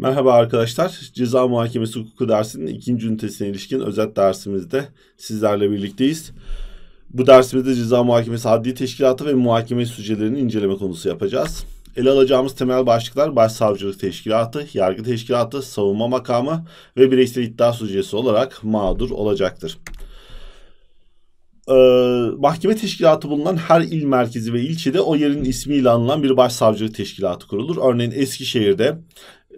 Merhaba arkadaşlar. Ceza Muhakemesi Hukuku dersinin ikinci ünitesine ilişkin özet dersimizde sizlerle birlikteyiz. Bu dersimizde ceza muhakemesi adli teşkilatı ve muhakeme sürecelerini inceleme konusu yapacağız. Ele alacağımız temel başlıklar başsavcılık teşkilatı, yargı teşkilatı, savunma makamı ve bireysel iddia sucesi olarak mağdur olacaktır e, mahkeme teşkilatı bulunan her il merkezi ve ilçede o yerin ismiyle anılan bir başsavcılık teşkilatı kurulur. Örneğin Eskişehir'de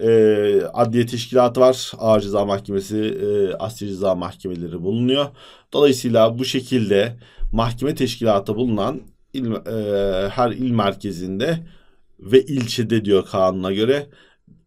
e, adliye teşkilatı var. Ağır Ceza Mahkemesi, e, Asya Ceza Mahkemeleri bulunuyor. Dolayısıyla bu şekilde mahkeme teşkilatı bulunan il, e, her il merkezinde ve ilçede diyor kanuna göre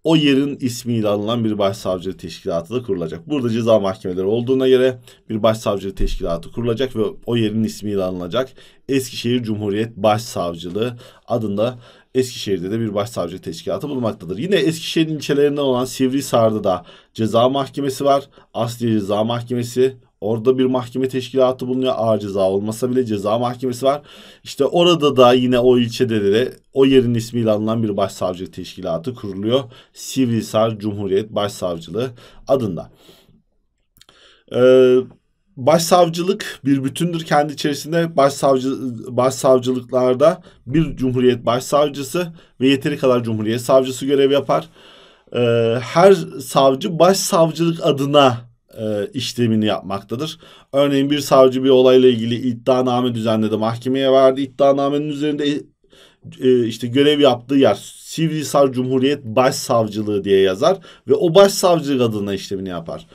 o yerin ismiyle alınan bir başsavcı teşkilatı da kurulacak. Burada ceza mahkemeleri olduğuna göre bir başsavcı teşkilatı kurulacak ve o yerin ismiyle alınacak. Eskişehir Cumhuriyet Başsavcılığı adında Eskişehir'de de bir başsavcı teşkilatı bulunmaktadır. Yine Eskişehir ilçelerinden olan Sivrihisar'da da ceza mahkemesi var. Asliye Ceza Mahkemesi Orada bir mahkeme teşkilatı bulunuyor. Ağır ceza olmasa bile ceza mahkemesi var. İşte orada da yine o ilçede de o yerin ismiyle anılan bir başsavcı teşkilatı kuruluyor. Sivrihisar Cumhuriyet Başsavcılığı adında. Ee, başsavcılık bir bütündür kendi içerisinde. Başsavcı başsavcılıklarda bir cumhuriyet başsavcısı ve yeteri kadar cumhuriyet savcısı görev yapar. Ee, her savcı başsavcılık adına e, işlemini yapmaktadır. Örneğin bir savcı bir olayla ilgili iddianame düzenledi, mahkemeye verdi. İddianamenin üzerinde e, işte görev yaptığı yer Sivrihisar Cumhuriyet Başsavcılığı diye yazar ve o başsavcılık adına işlemini yapar.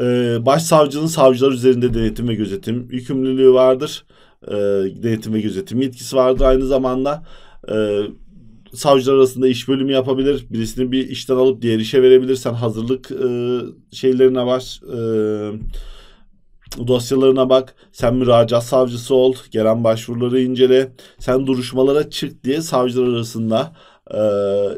E, başsavcının savcılar üzerinde denetim ve gözetim yükümlülüğü vardır. E, denetim ve gözetim yetkisi vardır aynı zamanda. E, savcılar arasında iş bölümü yapabilir. Birisini bir işten alıp diğer işe verebilir. Sen hazırlık e, şeylerine var. E, dosyalarına bak. Sen müracaat savcısı ol. Gelen başvuruları incele. Sen duruşmalara çık diye savcılar arasında e,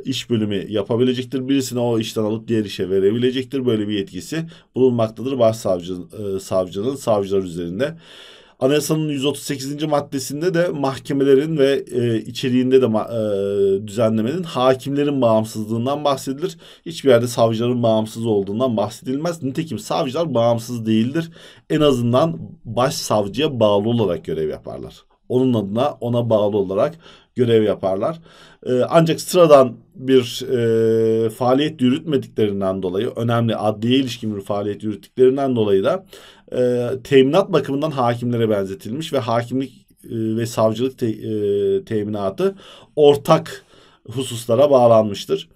iş bölümü yapabilecektir. Birisini o işten alıp diğer işe verebilecektir. Böyle bir yetkisi bulunmaktadır başsavcının, e, savcının savcılar üzerinde. Anayasanın 138. maddesinde de mahkemelerin ve e, içeriğinde de e, düzenlemenin hakimlerin bağımsızlığından bahsedilir. Hiçbir yerde savcıların bağımsız olduğundan bahsedilmez. Nitekim savcılar bağımsız değildir. En azından başsavcıya bağlı olarak görev yaparlar. Onun adına ona bağlı olarak görev yaparlar. Ee, ancak sıradan bir e, faaliyet yürütmediklerinden dolayı önemli adliye ilişkin bir faaliyet yürüttüklerinden dolayı da e, teminat bakımından hakimlere benzetilmiş ve hakimlik e, ve savcılık te, e, teminatı ortak hususlara bağlanmıştır.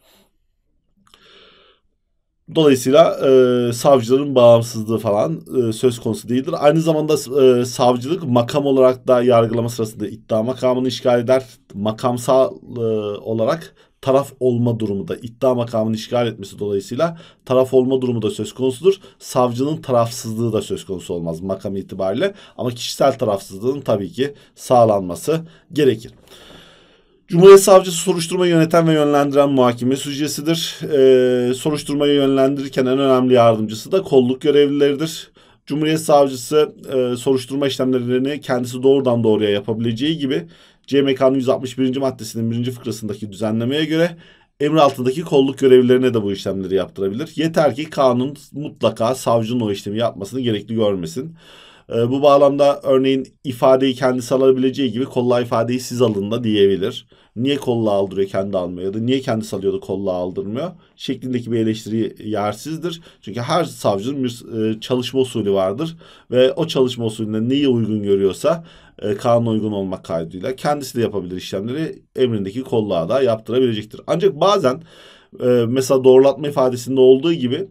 Dolayısıyla e, savcıların bağımsızlığı falan e, söz konusu değildir. Aynı zamanda e, savcılık makam olarak da yargılama sırasında iddia makamını işgal eder. Makamsal e, olarak taraf olma durumu da iddia makamını işgal etmesi dolayısıyla taraf olma durumu da söz konusudur. Savcının tarafsızlığı da söz konusu olmaz makam itibariyle ama kişisel tarafsızlığın tabii ki sağlanması gerekir. Cumhuriyet Savcısı soruşturmayı yöneten ve yönlendiren muhakeme sücresidir. Ee, soruşturmayı yönlendirirken en önemli yardımcısı da kolluk görevlileridir. Cumhuriyet Savcısı e, soruşturma işlemlerini kendisi doğrudan doğruya yapabileceği gibi CMK'nın 161. maddesinin 1. fıkrasındaki düzenlemeye göre emri altındaki kolluk görevlilerine de bu işlemleri yaptırabilir. Yeter ki kanun mutlaka savcının o işlemi yapmasını gerekli görmesin. Ee, bu bağlamda örneğin ifadeyi kendisi alabileceği gibi kolla ifadeyi siz alın da diyebilir. Niye kolla aldırıyor kendi almıyor ya da niye kendisi alıyor da kolla aldırmıyor şeklindeki bir eleştiri yersizdir. Çünkü her savcının bir e, çalışma usulü vardır ve o çalışma usulünde neyi uygun görüyorsa e, uygun olmak kaydıyla kendisi de yapabilir işlemleri emrindeki kolla da yaptırabilecektir. Ancak bazen e, mesela doğrulatma ifadesinde olduğu gibi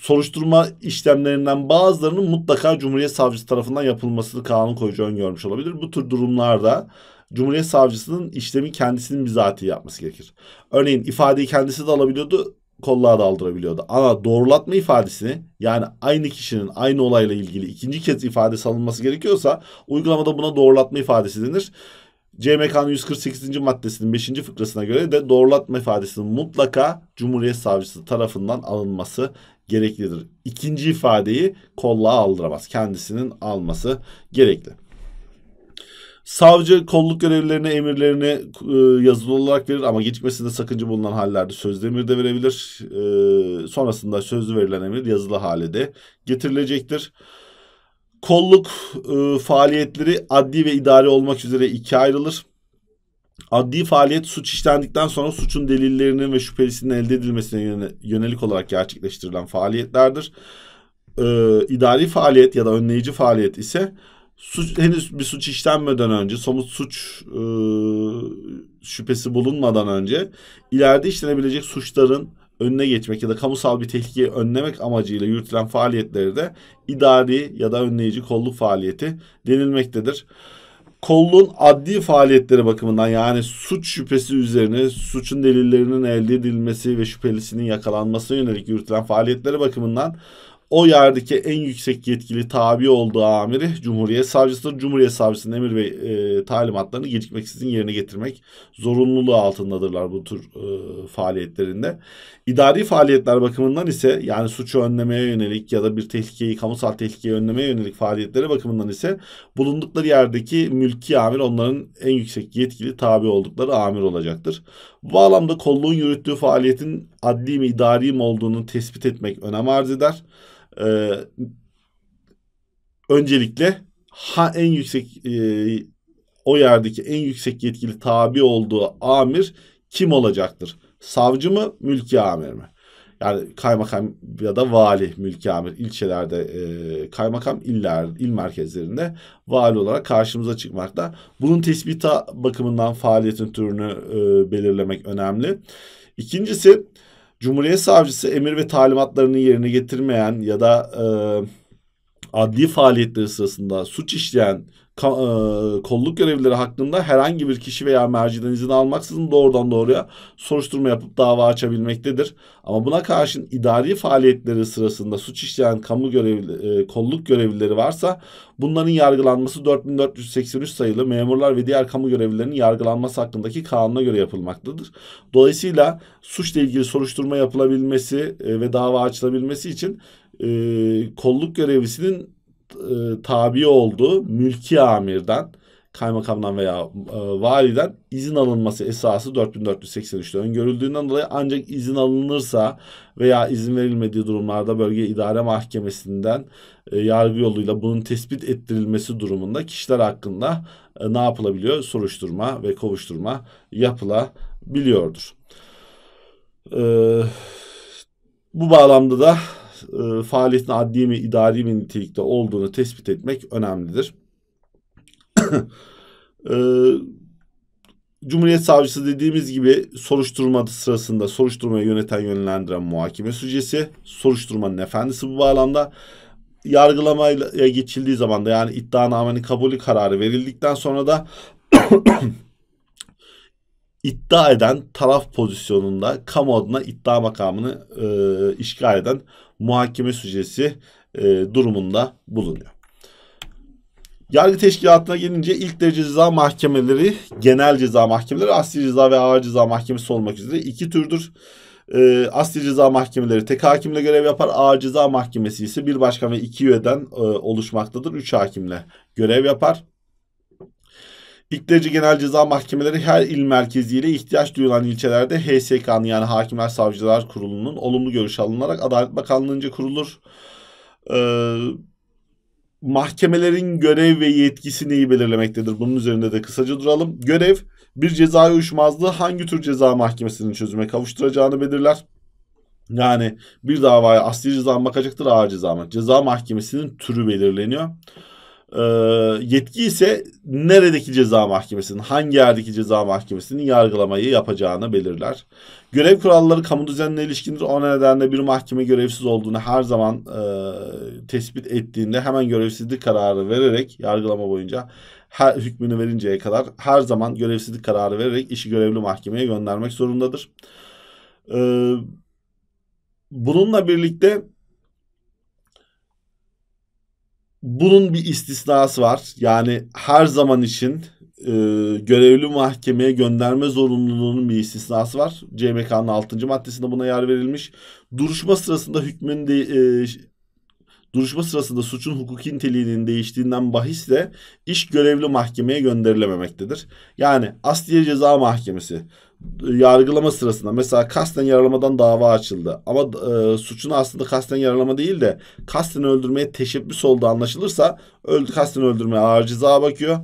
soruşturma işlemlerinden bazılarının mutlaka Cumhuriyet Savcısı tarafından yapılmasını kanun koyucu öngörmüş olabilir. Bu tür durumlarda Cumhuriyet Savcısının işlemi kendisinin bizatihi yapması gerekir. Örneğin ifadeyi kendisi de alabiliyordu, kolluğa da aldırabiliyordu. Ama doğrulatma ifadesini yani aynı kişinin aynı olayla ilgili ikinci kez ifade alınması gerekiyorsa uygulamada buna doğrulatma ifadesi denir. CMK'nın 148. maddesinin 5. fıkrasına göre de doğrulatma ifadesinin mutlaka Cumhuriyet Savcısı tarafından alınması gereklidir. İkinci ifadeyi kolluğa aldıramaz. Kendisinin alması gerekli. Savcı kolluk görevlilerine emirlerini e, yazılı olarak verir ama gecikmesinde sakıncı bulunan hallerde sözlü emir de verebilir. E, sonrasında sözlü verilen emir yazılı hale de getirilecektir. Kolluk e, faaliyetleri adli ve idari olmak üzere ikiye ayrılır. Adli faaliyet suç işlendikten sonra suçun delillerinin ve şüphelisinin elde edilmesine yönelik olarak gerçekleştirilen faaliyetlerdir. E, idari faaliyet ya da önleyici faaliyet ise suç, henüz bir suç işlenmeden önce somut suç e, şüphesi bulunmadan önce ileride işlenebilecek suçların önüne geçmek ya da kamusal bir tehlikeyi önlemek amacıyla yürütülen faaliyetleri de idari ya da önleyici kolluk faaliyeti denilmektedir. Kolluğun adli faaliyetleri bakımından yani suç şüphesi üzerine suçun delillerinin elde edilmesi ve şüphelisinin yakalanması yönelik yürütülen faaliyetleri bakımından o yerdeki en yüksek yetkili tabi olduğu amiri Cumhuriyet Savcısıdır. Cumhuriyet Savcısının emir ve e, talimatlarını gecikmeksizin yerine getirmek zorunluluğu altındadırlar bu tür e, faaliyetlerinde. İdari faaliyetler bakımından ise yani suçu önlemeye yönelik ya da bir tehlikeyi, kamusal tehlikeyi önlemeye yönelik faaliyetlere bakımından ise bulundukları yerdeki mülki amir onların en yüksek yetkili tabi oldukları amir olacaktır. Bu bağlamda kolluğun yürüttüğü faaliyetin adli mi idari mi olduğunu tespit etmek önem arz eder e, öncelikle ha en yüksek e, o yerdeki en yüksek yetkili tabi olduğu amir kim olacaktır? Savcı mı, mülki amir mi? Yani kaymakam ya da vali, mülki amir ilçelerde e, kaymakam iller, il merkezlerinde vali olarak karşımıza çıkmakta. Bunun tespita bakımından faaliyetin türünü e, belirlemek önemli. İkincisi Cumhuriyet Savcısı emir ve talimatlarını yerine getirmeyen ya da e, adli faaliyetleri sırasında suç işleyen e, kolluk görevlileri hakkında herhangi bir kişi veya merciden izin almaksızın doğrudan doğruya soruşturma yapıp dava açabilmektedir. Ama buna karşın idari faaliyetleri sırasında suç işleyen kamu görevli, e, kolluk görevlileri varsa bunların yargılanması 4483 sayılı memurlar ve diğer kamu görevlilerinin yargılanması hakkındaki kanuna göre yapılmaktadır. Dolayısıyla suçla ilgili soruşturma yapılabilmesi e, ve dava açılabilmesi için e, kolluk görevlisinin e, tabi olduğu mülki amirden kaymakamdan veya e, validen izin alınması esası 4483'te öngörüldüğünden dolayı ancak izin alınırsa veya izin verilmediği durumlarda bölge idare mahkemesinden e, yargı yoluyla bunun tespit ettirilmesi durumunda kişiler hakkında e, ne yapılabiliyor? Soruşturma ve kovuşturma yapılabiliyordur. E, bu bağlamda da e, faaliyetin adli mi idari mi nitelikte olduğunu tespit etmek önemlidir. e, Cumhuriyet Savcısı dediğimiz gibi soruşturma sırasında soruşturmayı yöneten yönlendiren muhakeme sücesi, soruşturmanın efendisi bu bağlamda yargılamaya geçildiği zaman da yani iddianamenin kabulü kararı verildikten sonra da iddia eden taraf pozisyonunda kamu adına iddia makamını e, işgal eden muhakeme sücresi e, durumunda bulunuyor. Yargı teşkilatına gelince ilk derece ceza mahkemeleri, genel ceza mahkemeleri, asli ceza ve ağır ceza mahkemesi olmak üzere iki türdür. E, asli ceza mahkemeleri tek hakimle görev yapar. Ağır ceza mahkemesi ise bir başkan ve iki üyeden e, oluşmaktadır. Üç hakimle görev yapar. İlk derece genel ceza mahkemeleri her il merkeziyle ihtiyaç duyulan ilçelerde HSK'nın yani Hakimler Savcılar Kurulu'nun olumlu görüşü alınarak Adalet Bakanlığı'nca kurulur. Ee, mahkemelerin görev ve yetkisi neyi belirlemektedir? Bunun üzerinde de kısaca duralım. Görev bir cezaya uyuşmazlığı hangi tür ceza mahkemesinin çözüme kavuşturacağını belirler. Yani bir davaya asli ceza mı bakacaktır ağır ceza mı? Ceza mahkemesinin türü belirleniyor. Ee, yetki ise neredeki ceza mahkemesinin, hangi yerdeki ceza mahkemesinin yargılamayı yapacağını belirler. Görev kuralları kamu düzenine ilişkindir. O nedenle bir mahkeme görevsiz olduğunu her zaman e, tespit ettiğinde hemen görevsizlik kararı vererek yargılama boyunca her hükmünü verinceye kadar her zaman görevsizlik kararı vererek işi görevli mahkemeye göndermek zorundadır. E, bununla birlikte Bunun bir istisnası var. Yani her zaman için e, görevli mahkemeye gönderme zorunluluğunun bir istisnası var. CMK'nın 6. maddesinde buna yer verilmiş. Duruşma sırasında hükmün de, e, duruşma sırasında suçun hukuki niteliğinin değiştiğinden bahisle iş görevli mahkemeye gönderilememektedir. Yani Asliye Ceza Mahkemesi yargılama sırasında mesela kasten yaralamadan dava açıldı ama e, suçun aslında kasten yaralama değil de kasten öldürmeye teşebbüs olduğu anlaşılırsa öldü kasten öldürmeye ağır ceza bakıyor.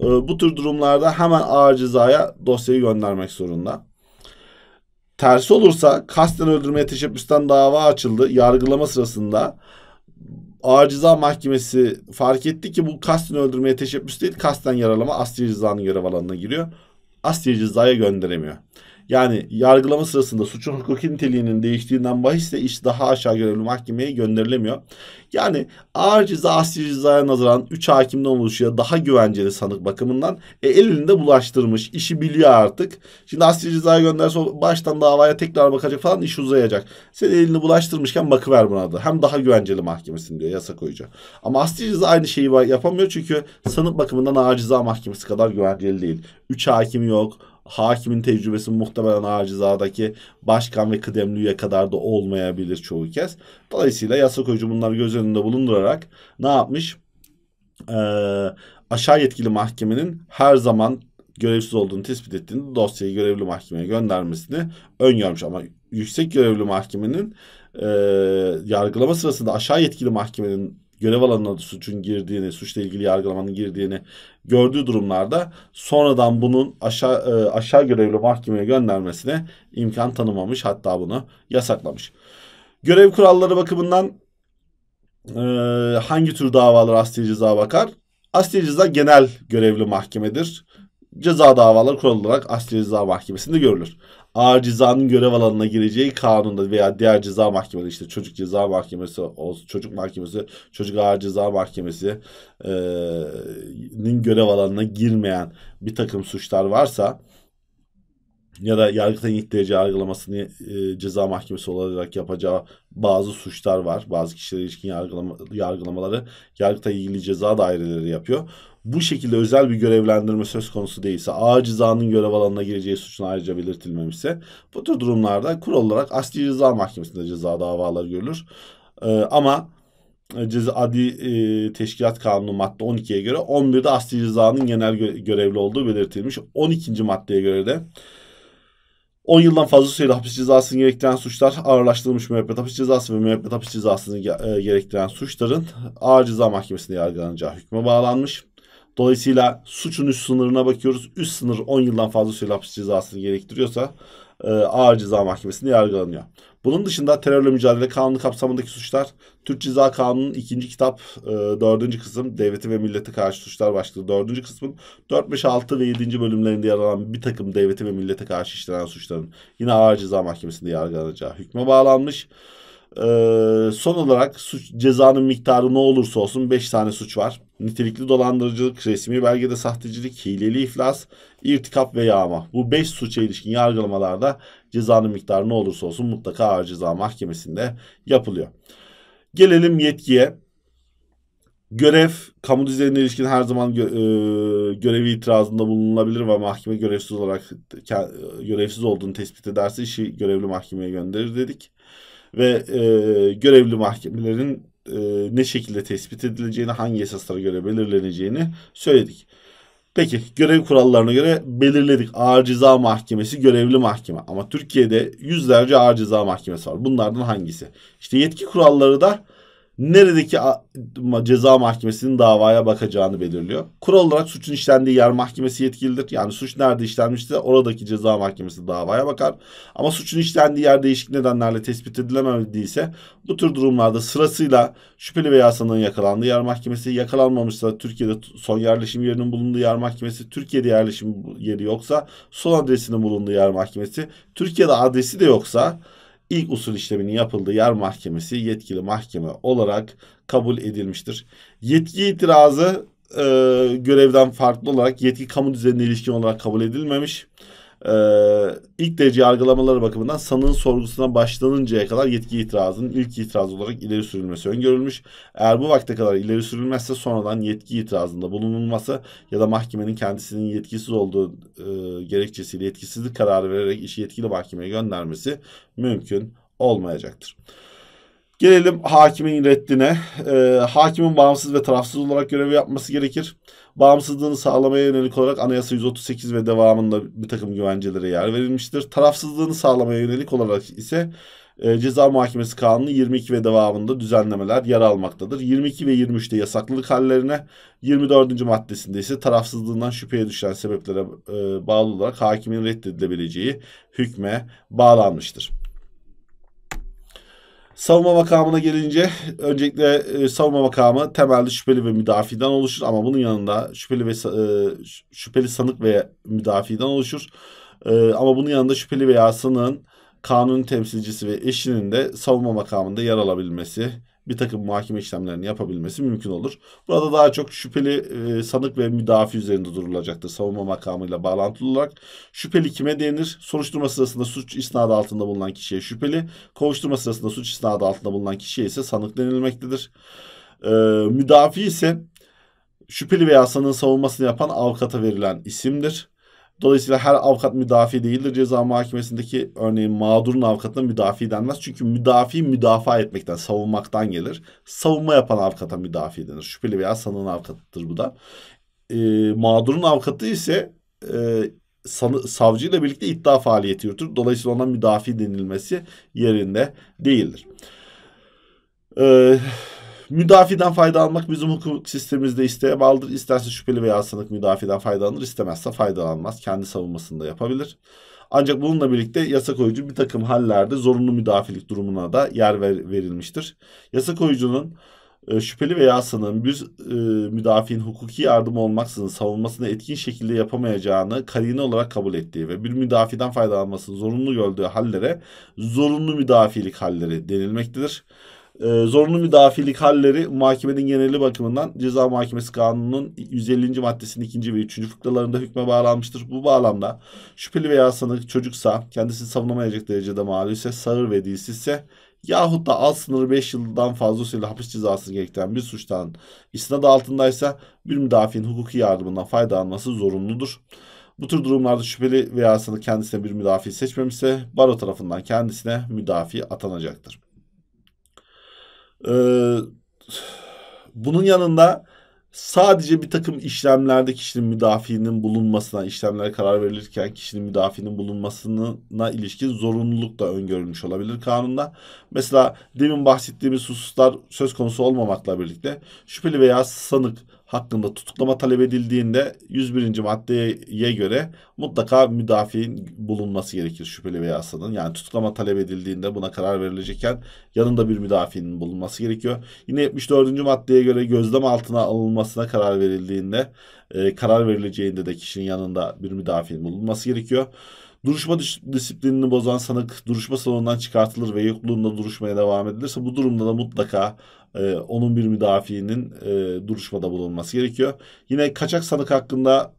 E, bu tür durumlarda hemen ağır cezaya dosyayı göndermek zorunda. Tersi olursa kasten öldürmeye teşebbüsten dava açıldı yargılama sırasında. Ağır ceza mahkemesi fark etti ki bu kasten öldürmeye teşebbüs değil kasten yaralama asli cezanın görev alanına giriyor. Asya'yı cezaya gönderemiyor. Yani yargılama sırasında suçun hukuki niteliğinin değiştiğinden bahisle iş daha aşağı görevli mahkemeye gönderilemiyor. Yani ağır ceza asli cezaya nazaran 3 hakimden oluşuyor daha güvenceli sanık bakımından. E, elinde bulaştırmış işi biliyor artık. Şimdi asli cezaya gönderse baştan davaya tekrar bakacak falan iş uzayacak. Sen elini bulaştırmışken bakıver buna da. Hem daha güvenceli mahkemesin diyor yasa koyucu. Ama asli ceza aynı şeyi yapamıyor çünkü sanık bakımından ağır ceza mahkemesi kadar güvenceli değil. 3 hakim yok hakimin tecrübesi muhtemelen acizadaki başkan ve kıdemli üye kadar da olmayabilir çoğu kez. Dolayısıyla yasa koyucu bunları göz önünde bulundurarak ne yapmış? Ee, aşağı yetkili mahkemenin her zaman görevsiz olduğunu tespit ettiğinde dosyayı görevli mahkemeye göndermesini öngörmüş. Ama yüksek görevli mahkemenin e, yargılama sırasında aşağı yetkili mahkemenin görev alanına suçun girdiğini, suçla ilgili yargılamanın girdiğini gördüğü durumlarda sonradan bunun aşağı, e, aşağı görevli mahkemeye göndermesine imkan tanımamış hatta bunu yasaklamış. Görev kuralları bakımından e, hangi tür davalar asliye ceza bakar? Asliye ceza genel görevli mahkemedir. Ceza davaları kural olarak asliye ceza mahkemesinde görülür ağır cezanın görev alanına gireceği kanunda veya diğer ceza mahkemeleri işte çocuk ceza mahkemesi, çocuk mahkemesi, çocuk ağır ceza mahkemesinin görev alanına girmeyen bir takım suçlar varsa ya da yargıtayın ilk derece yargılamasını e, ceza mahkemesi olarak yapacağı bazı suçlar var. Bazı kişilere ilişkin yargılama, yargılamaları yargıtay ilgili ceza daireleri yapıyor bu şekilde özel bir görevlendirme söz konusu değilse, acizanın görev alanına gireceği suçun ayrıca belirtilmemişse bu tür durumlarda kural olarak asli ceza mahkemesinde ceza davaları görülür. Ee, ama e, ceza adi e, teşkilat kanunu madde 12'ye göre 11'de asli cezanın genel gö- görevli olduğu belirtilmiş. 12. maddeye göre de 10 yıldan fazla süreli hapis cezasını gerektiren suçlar ağırlaştırılmış müebbet hapis cezası ve müebbet hapis cezasını e, gerektiren suçların ağır ceza mahkemesinde yargılanacağı hükme bağlanmış. Dolayısıyla suçun üst sınırına bakıyoruz. Üst sınır 10 yıldan fazla süre hapis cezasını gerektiriyorsa e, ağır ceza mahkemesinde yargılanıyor. Bunun dışında terörle mücadele kanunu kapsamındaki suçlar Türk Ceza Kanunu'nun ikinci kitap e, 4. kısım devleti ve millete karşı suçlar başlığı dördüncü kısmın 4, 5, 6 ve 7. bölümlerinde yer alan bir takım devleti ve millete karşı işlenen suçların yine ağır ceza mahkemesinde yargılanacağı hükme bağlanmış. Ee, son olarak suç cezanın miktarı ne olursa olsun 5 tane suç var. Nitelikli dolandırıcılık, resmi belgede sahtecilik, hileli iflas, irtikap ve yağma. Bu 5 suça ilişkin yargılamalarda cezanın miktarı ne olursa olsun mutlaka ağır ceza mahkemesinde yapılıyor. Gelelim yetkiye. Görev, kamu düzenine ilişkin her zaman gö e görevi itirazında bulunulabilir ve mahkeme görevsiz olarak görevsiz olduğunu tespit ederse işi görevli mahkemeye gönderir dedik ve e, görevli mahkemelerin e, ne şekilde tespit edileceğini, hangi esaslara göre belirleneceğini söyledik. Peki görev kurallarına göre belirledik. Ağır ceza mahkemesi görevli mahkeme. Ama Türkiye'de yüzlerce ağır ceza mahkemesi var. Bunlardan hangisi? İşte yetki kuralları da neredeki ceza mahkemesinin davaya bakacağını belirliyor. Kural olarak suçun işlendiği yer mahkemesi yetkilidir. Yani suç nerede işlenmişse oradaki ceza mahkemesi davaya bakar. Ama suçun işlendiği yer değişik nedenlerle tespit edilemediyse bu tür durumlarda sırasıyla şüpheli veya sanığın yakalandığı yer mahkemesi yakalanmamışsa Türkiye'de son yerleşim yerinin bulunduğu yer mahkemesi Türkiye'de yerleşim yeri yoksa son adresinin bulunduğu yer mahkemesi Türkiye'de adresi de yoksa ilk usul işleminin yapıldığı yer mahkemesi yetkili mahkeme olarak kabul edilmiştir. Yetki itirazı e, görevden farklı olarak yetki kamu düzenine ilişkin olarak kabul edilmemiş e, ilk derece yargılamaları bakımından sanığın sorgusuna başlanıncaya kadar yetki itirazının ilk itiraz olarak ileri sürülmesi öngörülmüş. Eğer bu vakte kadar ileri sürülmezse sonradan yetki itirazında bulunulması ya da mahkemenin kendisinin yetkisiz olduğu e, gerekçesiyle yetkisizlik kararı vererek işi yetkili mahkemeye göndermesi mümkün olmayacaktır. Gelelim hakimin reddine. E, hakimin bağımsız ve tarafsız olarak görevi yapması gerekir. Bağımsızlığını sağlamaya yönelik olarak Anayasa 138 ve devamında bir takım güvencelere yer verilmiştir. Tarafsızlığını sağlamaya yönelik olarak ise e, Ceza Muhakemesi Kanunu 22 ve devamında düzenlemeler yer almaktadır. 22 ve 23'te yasaklılık hallerine, 24. maddesinde ise tarafsızlığından şüpheye düşen sebeplere e, bağlı olarak hakimin reddedilebileceği hükme bağlanmıştır. Savunma makamına gelince öncelikle e, savunma makamı temelde şüpheli ve müdafiden oluşur ama bunun yanında şüpheli ve e, şüpheli sanık ve müdafiden oluşur. E, ama bunun yanında şüpheli veya sanığın kanun temsilcisi ve eşinin de savunma makamında yer alabilmesi bir takım muhakeme işlemlerini yapabilmesi mümkün olur. Burada daha çok şüpheli e, sanık ve müdafi üzerinde durulacaktır savunma makamıyla bağlantılı olarak. Şüpheli kime denir? Soruşturma sırasında suç isnadı altında bulunan kişiye şüpheli, kovuşturma sırasında suç isnadı altında bulunan kişiye ise sanık denilmektedir. E, müdafi ise şüpheli veya sanığın savunmasını yapan avukata verilen isimdir. Dolayısıyla her avukat müdafi değildir. Ceza mahkemesindeki örneğin mağdurun avukatına müdafi denmez. Çünkü müdafi müdafaa etmekten, savunmaktan gelir. Savunma yapan avukata müdafi denir. Şüpheli veya sanığın avukatıdır bu da. E, mağdurun avukatı ise e, sanı, savcıyla birlikte iddia faaliyeti yürütür. Dolayısıyla ona müdafi denilmesi yerinde değildir. Eee Müdafiden fayda almak bizim hukuk sistemimizde isteğe bağlıdır. İsterse şüpheli veya sanık müdafiden faydalanır, istemezse faydalanmaz. Kendi savunmasını da yapabilir. Ancak bununla birlikte yasa koyucu bir takım hallerde zorunlu müdafilik durumuna da yer ver, verilmiştir. Yasa koyucunun e, şüpheli veya sanığın bir e, müdafiin hukuki yardım olmaksızın savunmasını etkin şekilde yapamayacağını karine olarak kabul ettiği ve bir müdafiden faydalanmasını zorunlu gördüğü hallere zorunlu müdafilik halleri denilmektedir e, zorunlu müdafilik halleri muhakemenin geneli bakımından ceza muhakemesi kanununun 150. maddesinin 2. ve 3. fıkralarında hükme bağlanmıştır. Bu bağlamda şüpheli veya sanık çocuksa kendisini savunamayacak derecede mağlup ise sağır ve dilsizse yahut da alt sınırı 5 yıldan fazla fazlasıyla hapis cezası gerektiren bir suçtan istinad altındaysa bir müdafiin hukuki yardımından faydalanması zorunludur. Bu tür durumlarda şüpheli veya sanık kendisine bir müdafi seçmemişse baro tarafından kendisine müdafi atanacaktır. Ee, bunun yanında sadece bir takım işlemlerde kişinin müdafiinin bulunmasına, işlemlere karar verilirken kişinin müdafiinin bulunmasına ilişkin zorunluluk da öngörülmüş olabilir kanunda. Mesela demin bahsettiğimiz hususlar söz konusu olmamakla birlikte şüpheli veya sanık hakkında tutuklama talep edildiğinde 101. maddeye göre mutlaka müdafiin bulunması gerekir şüpheli veya sanığın. Yani tutuklama talep edildiğinde buna karar verilecekken yanında bir müdafiinin bulunması gerekiyor. Yine 74. maddeye göre gözlem altına alınmasına karar verildiğinde e, karar verileceğinde de kişinin yanında bir müdafiinin bulunması gerekiyor. Duruşma disiplinini bozan sanık duruşma salonundan çıkartılır ve yokluğunda duruşmaya devam edilirse bu durumda da mutlaka e, onun bir müdafiinin e, duruşmada bulunması gerekiyor. Yine kaçak sanık hakkında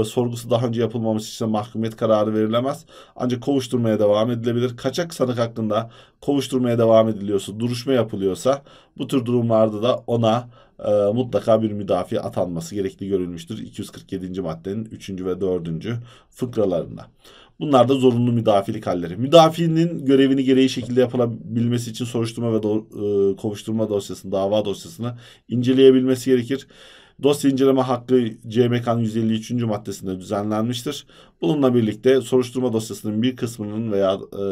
e, sorgusu daha önce yapılmamış için mahkumiyet kararı verilemez. Ancak kovuşturmaya devam edilebilir. Kaçak sanık hakkında kovuşturmaya devam ediliyorsa, duruşma yapılıyorsa bu tür durumlarda da ona e, mutlaka bir müdafi atanması gerekli görülmüştür. 247. maddenin 3. ve 4. fıkralarında. Bunlar da zorunlu müdafilik halleri. Müdafinin görevini gereği şekilde yapılabilmesi için soruşturma ve do- e, kovuşturma dosyasını, dava dosyasını inceleyebilmesi gerekir. Dosya inceleme hakkı CMK'nın 153. maddesinde düzenlenmiştir. Bununla birlikte soruşturma dosyasının bir kısmının veya e,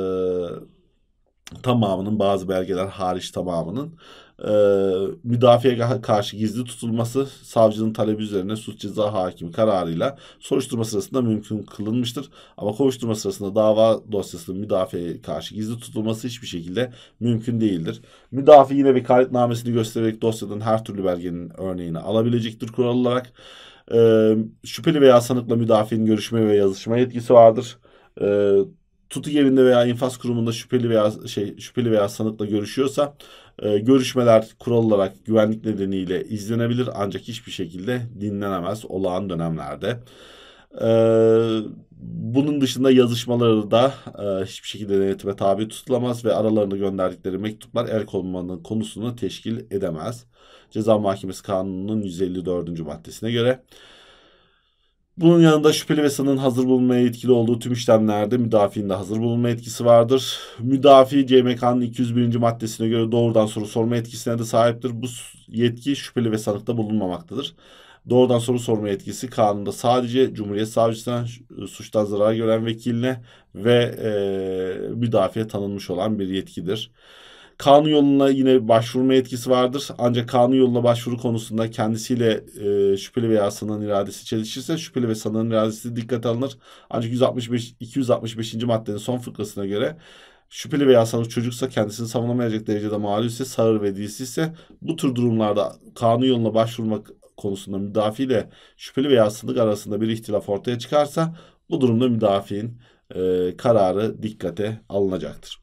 tamamının bazı belgeler hariç tamamının e, müdafiye karşı gizli tutulması savcının talebi üzerine suç ceza hakimi kararıyla soruşturma sırasında mümkün kılınmıştır. Ama kovuşturma sırasında dava dosyasının müdafiye karşı gizli tutulması hiçbir şekilde mümkün değildir. Müdafi yine vekaletnamesini göstererek dosyadan her türlü belgenin örneğini alabilecektir kural olarak. E, şüpheli veya sanıkla müdafinin görüşme ve yazışma yetkisi vardır. E, tutuk evinde veya infaz kurumunda şüpheli veya şey şüpheli veya sanıkla görüşüyorsa e, görüşmeler kural olarak güvenlik nedeniyle izlenebilir ancak hiçbir şekilde dinlenemez olağan dönemlerde. E, bunun dışında yazışmaları da e, hiçbir şekilde denetime tabi tutulamaz ve aralarında gönderdikleri mektuplar el konumunun konusunu teşkil edemez. Ceza Mahkemesi Kanunu'nun 154. maddesine göre bunun yanında şüpheli ve sanığın hazır bulunmaya etkili olduğu tüm işlemlerde müdafiin de hazır bulunma etkisi vardır. Müdafi CMK'nın 201. maddesine göre doğrudan soru sorma etkisine de sahiptir. Bu yetki şüpheli ve sanıkta bulunmamaktadır. Doğrudan soru sorma yetkisi kanunda sadece Cumhuriyet Savcısına, e, suçtan zarar gören vekiline ve e, müdafiye tanınmış olan bir yetkidir. Kanun yoluna yine başvurma yetkisi vardır. Ancak kanun yoluna başvuru konusunda kendisiyle e, şüpheli veya sanığın iradesi çelişirse şüpheli ve sanığın iradesi dikkate alınır. Ancak 165 265. maddenin son fıkrasına göre şüpheli veya sanık çocuksa kendisini savunamayacak derecede mağlup ise sağır ve dilsiz ise bu tür durumlarda kanun yoluna başvurmak konusunda müdafi ile şüpheli veya sanık arasında bir ihtilaf ortaya çıkarsa bu durumda müdafiin e, kararı dikkate alınacaktır.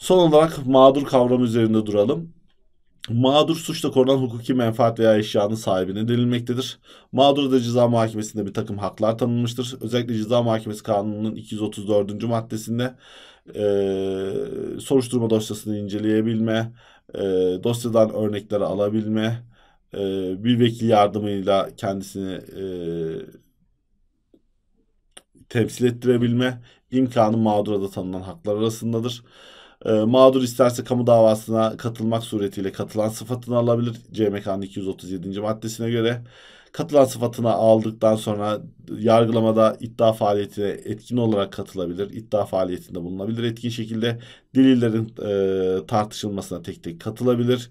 Son olarak mağdur kavramı üzerinde duralım. Mağdur suçla korunan hukuki menfaat veya eşyanın sahibine denilmektedir. Mağdur da ceza mahkemesinde bir takım haklar tanınmıştır. Özellikle ceza mahkemesi kanununun 234. maddesinde e, soruşturma dosyasını inceleyebilme, e, dosyadan örnekleri alabilme, e, bir vekil yardımıyla kendisini e, temsil ettirebilme imkanı mağdura da tanınan haklar arasındadır. Ee, mağdur isterse kamu davasına katılmak suretiyle katılan sıfatını alabilir. CMK'nın 237. maddesine göre. Katılan sıfatını aldıktan sonra yargılamada iddia faaliyetine etkin olarak katılabilir. iddia faaliyetinde bulunabilir etkin şekilde. Delillerin e, tartışılmasına tek tek katılabilir.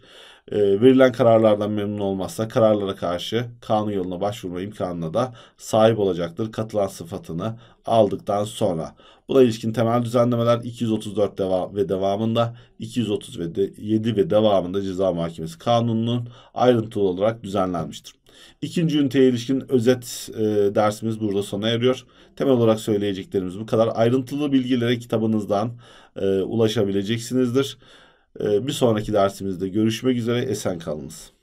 E, verilen kararlardan memnun olmazsa kararlara karşı kanun yoluna başvurma imkanına da sahip olacaktır. Katılan sıfatını aldıktan sonra. Buna ilişkin temel düzenlemeler 234 ve devamında 237 ve devamında Ceza Mahkemesi Kanunu'nun ayrıntılı olarak düzenlenmiştir. İkinci üniteye ilişkin özet e, dersimiz burada sona eriyor. Temel olarak söyleyeceklerimiz bu kadar. Ayrıntılı bilgilere kitabınızdan e, ulaşabileceksinizdir. E, bir sonraki dersimizde görüşmek üzere. Esen kalınız.